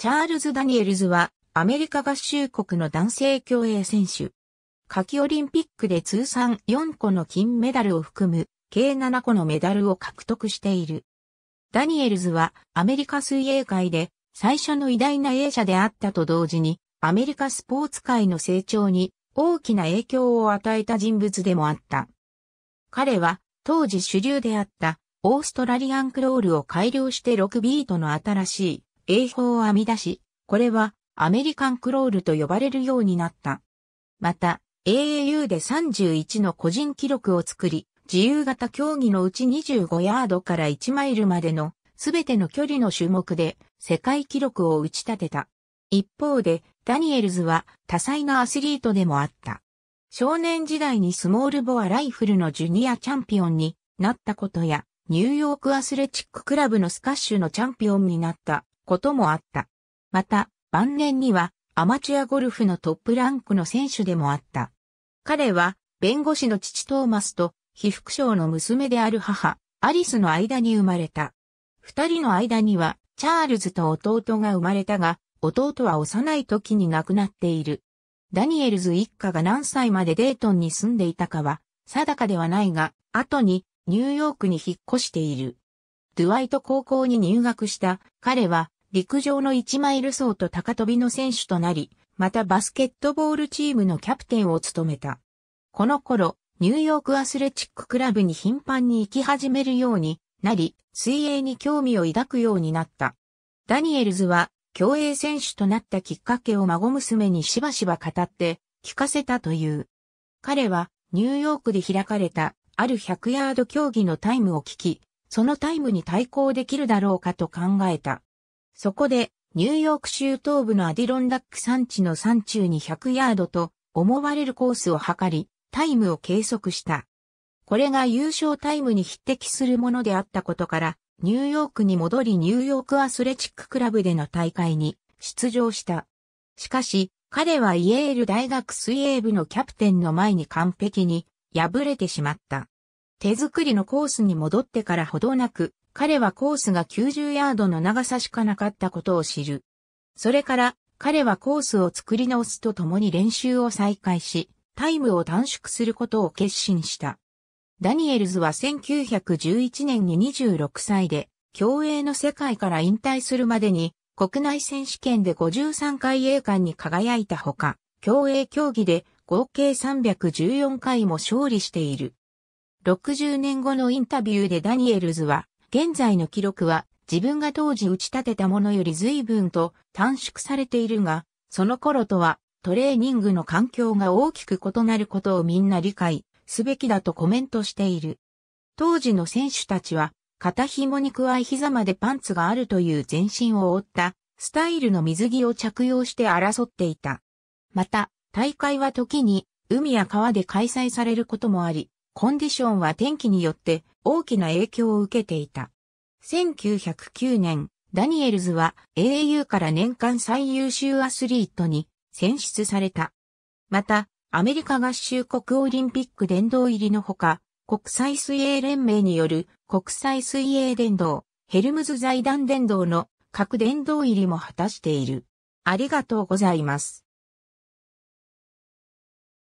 チャールズ・ダニエルズはアメリカ合衆国の男性競泳選手。夏季オリンピックで通算4個の金メダルを含む計7個のメダルを獲得している。ダニエルズはアメリカ水泳界で最初の偉大な泳者であったと同時にアメリカスポーツ界の成長に大きな影響を与えた人物でもあった。彼は当時主流であったオーストラリアンクロールを改良して6ビートの新しい英法を編み出し、これはアメリカンクロールと呼ばれるようになった。また、AAU で31の個人記録を作り、自由形競技のうち25ヤードから1マイルまでの全ての距離の種目で世界記録を打ち立てた。一方で、ダニエルズは多彩なアスリートでもあった。少年時代にスモールボアライフルのジュニアチャンピオンになったことや、ニューヨークアスレチッククラブのスカッシュのチャンピオンになったこともあった。また、晩年にはアマチュアゴルフのトップランクの選手でもあった。彼は、弁護士の父トーマスと、被服省の娘である母、アリスの間に生まれた。二人の間には、チャールズと弟が生まれたが、弟は幼い時に亡くなっている。ダニエルズ一家が何歳までデートンに住んでいたかは、定かではないが、後にニューヨークに引っ越している。ドゥワイト高校に入学した彼は陸上の1マイル走と高飛びの選手となり、またバスケットボールチームのキャプテンを務めた。この頃、ニューヨークアスレチッククラブに頻繁に行き始めるようになり、水泳に興味を抱くようになった。ダニエルズは、競泳選手となったきっかけを孫娘にしばしば語って聞かせたという。彼はニューヨークで開かれたある100ヤード競技のタイムを聞き、そのタイムに対抗できるだろうかと考えた。そこで、ニューヨーク州東部のアディロンダック山地の山中に100ヤードと思われるコースを測り、タイムを計測した。これが優勝タイムに匹敵するものであったことから、ニューヨークに戻りニューヨークアスレチッククラブでの大会に出場した。しかし、彼はイエール大学水泳部のキャプテンの前に完璧に敗れてしまった。手作りのコースに戻ってからほどなく、彼はコースが90ヤードの長さしかなかったことを知る。それから彼はコースを作り直すとともに練習を再開し、タイムを短縮することを決心した。ダニエルズは1911年に26歳で、競泳の世界から引退するまでに、国内選手権で53回栄冠に輝いたほか、競泳競技で合計314回も勝利している。60年後のインタビューでダニエルズは、現在の記録は自分が当時打ち立てたものより随分と短縮されているが、その頃とはトレーニングの環境が大きく異なることをみんな理解すべきだとコメントしている。当時の選手たちは肩紐に加え膝までパンツがあるという全身を覆ったスタイルの水着を着用して争っていた。また、大会は時に海や川で開催されることもあり、コンディションは天気によって大きな影響を受けていた。1909年、ダニエルズは AAU から年間最優秀アスリートに選出された。また、アメリカ合衆国オリンピック殿堂入りのほか、国際水泳連盟による国際水泳殿堂、ヘルムズ財団殿堂の各殿堂入りも果たしている。ありがとうございます。